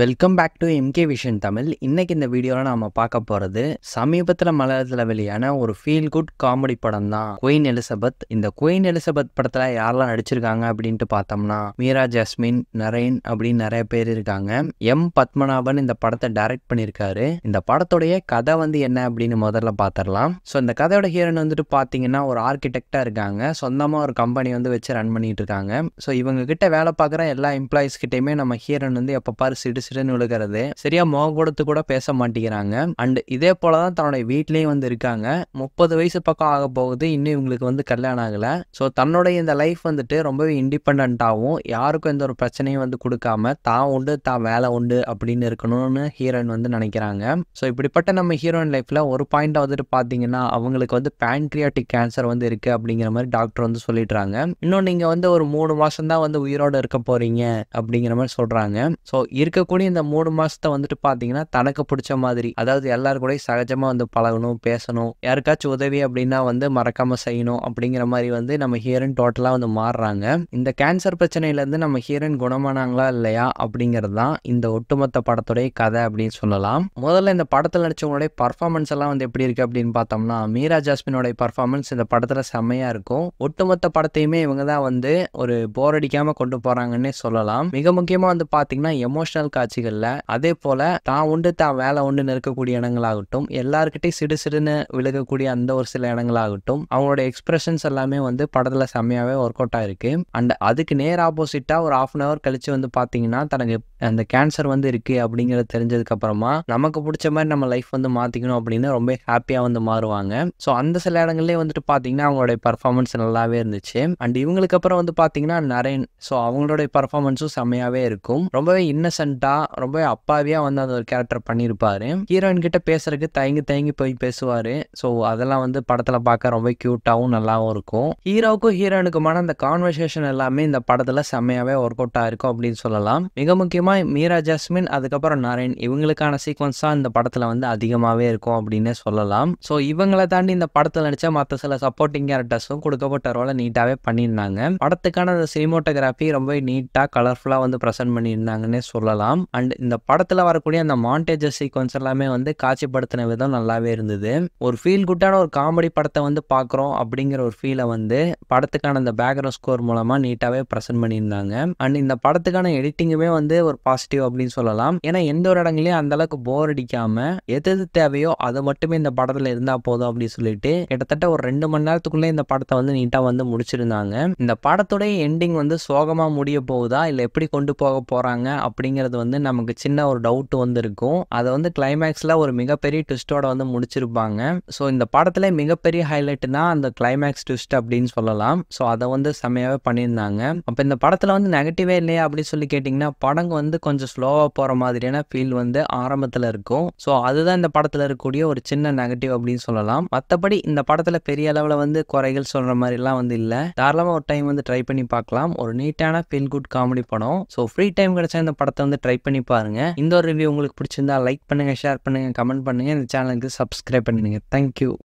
welcome back to MK vision Tamil இன்னைக்கு இந்த வீடியோவில் நம்ம பார்க்க போகிறது சமீபத்தில் மலையாளத்தில் வெளியான ஒரு ஃபீல் குட் காமெடி படம் தான் குயின் எலிசபெத் இந்த குயின் எலிசபெத் படத்தில் யாரெல்லாம் நடிச்சிருக்காங்க அப்படின்ட்டு பார்த்தோம்னா மீரா ஜாஸ்மின் நரேன் அப்படின்னு நிறைய பேர் இருக்காங்க எம் பத்மநாபன் இந்த படத்தை டைரக்ட் பண்ணியிருக்காரு இந்த படத்துடைய கதை வந்து என்ன அப்படின்னு முதல்ல பார்த்துடலாம் ஸோ இந்த கதையோட ஹீரோன் வந்துட்டு பார்த்தீங்கன்னா ஒரு ஆர்கிடெக்டா இருக்காங்க சொந்தமாக ஒரு கம்பெனி வந்து வச்சு ரன் பண்ணிட்டு இருக்காங்க ஸோ இவங்க கிட்ட வேலை பார்க்குற எல்லா எம்ப்ளாயிஸ் கிட்டேயுமே நம்ம ஹீரோன் வந்து எப்போ பாரு சிறுன்னு விழுகிறது சரியா முகம் கொடுத்து கூட பேச மாட்டேங்கிறாங்க அண்ட் இதே போல தான் வீட்லயும் வந்து இருக்காங்க முப்பது வயசு பக்கம் ஆக போகுது இன்னும் இவங்களுக்கு வந்து கல்யாணம் ஆகலை ஸோ தன்னுடைய இந்த லைஃப் வந்துட்டு ரொம்பவே இண்டிபெண்டாகவும் யாருக்கும் எந்த ஒரு பிரச்சனையும் வந்து கொடுக்காம தான் உண்டு தான் வேலை உண்டு அப்படின்னு இருக்கணும்னு ஹீரோயின் வந்து நினைக்கிறாங்க ஸோ இப்படிப்பட்ட நம்ம ஹீரோயின் லைஃப்பில் ஒரு பாயிண்ட் வந்துட்டு பார்த்தீங்கன்னா அவங்களுக்கு வந்து பேன்க்ரியாட்டிக் கேன்சர் வந்து இருக்கு அப்படிங்கிற மாதிரி டாக்டர் வந்து சொல்லிடுறாங்க இன்னும் நீங்கள் வந்து ஒரு மூணு மாதம் தான் வந்து உயிரோட இருக்க போகிறீங்க அப்படிங்கிற மாதிரி சொல்கிறாங்க ஸோ இருக்க வரக்கூடிய இந்த மூணு மாசத்தை வந்துட்டு பாத்தீங்கன்னா தனக்கு பிடிச்ச மாதிரி அதாவது எல்லாரும் கூட சகஜமா வந்து பழகணும் பேசணும் யாருக்காச்சும் உதவி அப்படின்னா வந்து மறக்காம செய்யணும் அப்படிங்கிற மாதிரி வந்து நம்ம ஹீரோன் டோட்டலா வந்து மாறுறாங்க இந்த கேன்சர் பிரச்சனையில இருந்து நம்ம ஹீரோன் குணமானாங்களா இல்லையா அப்படிங்கிறது தான் இந்த ஒட்டுமொத்த படத்துடைய கதை அப்படின்னு சொல்லலாம் முதல்ல இந்த படத்தில் நடிச்சவங்களுடைய பர்ஃபார்மன்ஸ் எல்லாம் வந்து எப்படி இருக்கு அப்படின்னு பார்த்தோம்னா மீரா ஜாஸ்மினோட பர்ஃபார்மன்ஸ் இந்த படத்துல செம்மையா இருக்கும் ஒட்டுமொத்த படத்தையுமே இவங்க தான் வந்து ஒரு போர் அடிக்காம கொண்டு போறாங்கன்னே சொல்லலாம் மிக முக்கியமா வந்து பாத்தீங்கன்னா எமோஷனல் தொலைக்காட்சிகளில் அதே போல் தான் உண்டு தான் வேலை உண்டுன்னு இருக்கக்கூடிய இடங்களாகட்டும் எல்லாருக்கிட்டையும் சிடு சிடுன்னு விழுகக்கூடிய அந்த ஒரு சில இடங்களாகட்டும் அவங்களோட எக்ஸ்பிரஷன்ஸ் எல்லாமே வந்து படத்தில் செம்மையாகவே ஒர்க் அவுட் ஆயிருக்கு அண்ட் அதுக்கு நேர் ஆப்போசிட்டாக ஒரு ஆஃப் அன் ஹவர் கழிச்சு வந்து பாத்தீங்கன்னா தனக்கு அந்த கேன்சர் வந்து இருக்குது அப்படிங்கிறத தெரிஞ்சதுக்கப்புறமா நமக்கு பிடிச்ச மாதிரி நம்ம லைஃப் வந்து மாற்றிக்கணும் அப்படின்னு ரொம்ப ஹாப்பியாக வந்து மாறுவாங்க ஸோ அந்த சில இடங்கள்லயே வந்துட்டு பார்த்தீங்கன்னா அவங்களுடைய பர்ஃபார்மன்ஸ் நல்லாவே இருந்துச்சு அண்ட் இவங்களுக்கு அப்புறம் வந்து பாத்தீங்கன்னா நரேன் ஸோ அவங்களுடைய பர்ஃபார்மன்ஸும் செம்மையாகவே இருக்கும் ரொம்பவே இன்னசென்ட் இன்னசென்ட்டாக ரொம்ப அப்பாவியாக வந்து அந்த ஒரு கேரக்டர் பண்ணியிருப்பார் ஹீரோயின் கிட்ட பேசுறதுக்கு தயங்கி தயங்கி போய் பேசுவார் ஸோ அதெல்லாம் வந்து படத்தில் பார்க்க ரொம்ப க்யூட்டாகவும் நல்லாவும் இருக்கும் ஹீரோவுக்கும் ஹீரோயினுக்குமான அந்த கான்வர்சேஷன் எல்லாமே இந்த படத்தில் செம்மையாகவே ஒர்க் அவுட்டாக இருக்கும் அப்படின்னு சொல்லலாம் மிக முக்கியமாக மீரா ஜாஸ்மின் அதுக்கப்புறம் நாராயண் இவங்களுக்கான சீக்வன்ஸ் தான் இந்த படத்தில் வந்து அதிகமாகவே இருக்கும் அப்படின்னே சொல்லலாம் ஸோ இவங்களை தாண்டி இந்த படத்தில் நடித்த மற்ற சில சப்போர்ட்டிங் கேரக்டர்ஸும் கொடுக்கப்பட்ட ரோலை நீட்டாகவே பண்ணியிருந்தாங்க படத்துக்கான அந்த சினிமோட்டோகிராஃபி ரொம்ப நீட்டாக கலர்ஃபுல்லாக வந்து ப்ரெசென்ட் பண்ணியிருந்தாங்கன்னு சொல்லலாம் பார்க்கலாம் அண்ட் இந்த படத்தில் வரக்கூடிய அந்த மாண்டேஜஸ் சீக்வன்ஸ் எல்லாமே வந்து காட்சிப்படுத்தின விதம் நல்லாவே இருந்தது ஒரு ஃபீல் குட்டான ஒரு காமெடி படத்தை வந்து பார்க்குறோம் அப்படிங்கிற ஒரு ஃபீலை வந்து படத்துக்கான அந்த பேக்ரவுண்ட் ஸ்கோர் மூலமாக நீட்டாகவே ப்ரெசென்ட் பண்ணியிருந்தாங்க அண்ட் இந்த படத்துக்கான எடிட்டிங்குமே வந்து ஒரு பாசிட்டிவ் அப்படின்னு சொல்லலாம் ஏன்னா எந்த ஒரு இடங்களையும் அந்தளவுக்கு போர் அடிக்காமல் எது எது தேவையோ அதை மட்டுமே இந்த படத்தில் இருந்தால் போதும் அப்படின்னு சொல்லிட்டு கிட்டத்தட்ட ஒரு ரெண்டு மணி நேரத்துக்குள்ளே இந்த படத்தை வந்து நீட்டாக வந்து முடிச்சிருந்தாங்க இந்த படத்துடைய எண்டிங் வந்து சோகமாக முடிய போகுதா இல்லை எப்படி கொண்டு போக போகிறாங்க அப்படிங்கிறது வந்து நமக்கு சின்ன ஒரு டவுட் வந்து இருக்கும் அதை வந்து கிளைமேக்ஸில் ஒரு மிகப்பெரிய ட்விஸ்ட்டோட வந்து முடிச்சிருப்பாங்க ஸோ இந்த படத்தில் மிகப்பெரிய ஹைலைட்னா அந்த கிளைமேக்ஸ் ட்விஸ்ட் அப்படின்னு சொல்லலாம் ஸோ அதை வந்து செம்மையாகவே பண்ணியிருந்தாங்க அப்போ இந்த படத்தில் வந்து நெகட்டிவே இல்லையா அப்படின்னு சொல்லி கேட்டிங்கன்னா படங்க வந்து கொஞ்சம் ஸ்லோவாக போகிற மாதிரியான ஃபீல் வந்து ஆரம்பத்தில் இருக்கும் ஸோ அதுதான் இந்த படத்தில் இருக்கக்கூடிய ஒரு சின்ன நெகட்டிவ் அப்படின்னு சொல்லலாம் மற்றபடி இந்த படத்தில் பெரிய அளவில் வந்து குறைகள் சொல்கிற மாதிரிலாம் வந்து இல்லை தாராளமாக ஒரு டைம் வந்து ட்ரை பண்ணி பார்க்கலாம் ஒரு நீட்டான ஃபீல் குட் காமெடி படம் ஸோ ஃப்ரீ டைம் கிடைச்சா இந்த படத்தை வந்து ட்ரை ட்ரை பண்ணி பாருங்கள் இந்த ஒரு ரிவ்யூ உங்களுக்கு பிடிச்சிருந்தா லைக் பண்ணுங்கள் ஷேர் பண்ணுங்கள் கமெண்ட் பண்ணுங்கள் இந்த சேனலுக்கு சப்ஸ்கிரைப் பண்ணுங்கள் தேங்க்யூ